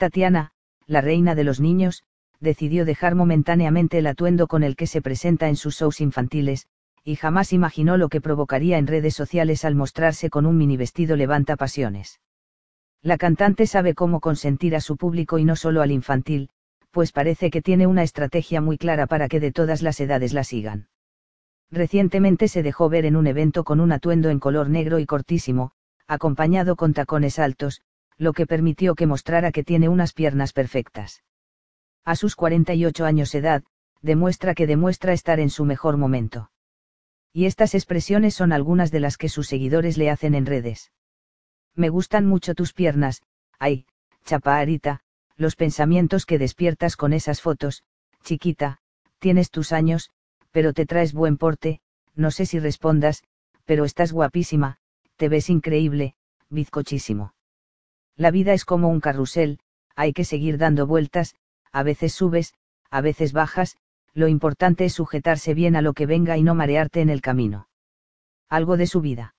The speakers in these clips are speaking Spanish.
Tatiana, la reina de los niños, decidió dejar momentáneamente el atuendo con el que se presenta en sus shows infantiles, y jamás imaginó lo que provocaría en redes sociales al mostrarse con un mini vestido levanta pasiones. La cantante sabe cómo consentir a su público y no solo al infantil, pues parece que tiene una estrategia muy clara para que de todas las edades la sigan. Recientemente se dejó ver en un evento con un atuendo en color negro y cortísimo, acompañado con tacones altos, lo que permitió que mostrara que tiene unas piernas perfectas. A sus 48 años edad, demuestra que demuestra estar en su mejor momento. Y estas expresiones son algunas de las que sus seguidores le hacen en redes. Me gustan mucho tus piernas, ay, chaparita los pensamientos que despiertas con esas fotos, chiquita, tienes tus años, pero te traes buen porte, no sé si respondas, pero estás guapísima, te ves increíble, bizcochísimo. La vida es como un carrusel, hay que seguir dando vueltas, a veces subes, a veces bajas, lo importante es sujetarse bien a lo que venga y no marearte en el camino. Algo de su vida.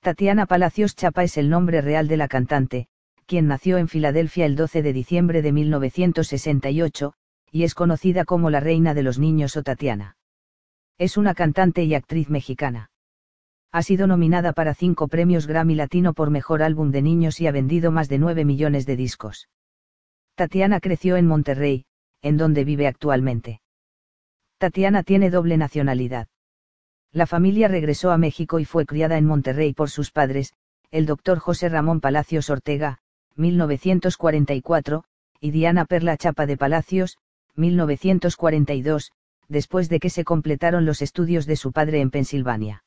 Tatiana Palacios Chapa es el nombre real de la cantante, quien nació en Filadelfia el 12 de diciembre de 1968, y es conocida como la reina de los niños o Tatiana. Es una cantante y actriz mexicana ha sido nominada para cinco premios Grammy Latino por Mejor Álbum de Niños y ha vendido más de 9 millones de discos. Tatiana creció en Monterrey, en donde vive actualmente. Tatiana tiene doble nacionalidad. La familia regresó a México y fue criada en Monterrey por sus padres, el doctor José Ramón Palacios Ortega, 1944, y Diana Perla Chapa de Palacios, 1942, después de que se completaron los estudios de su padre en Pensilvania.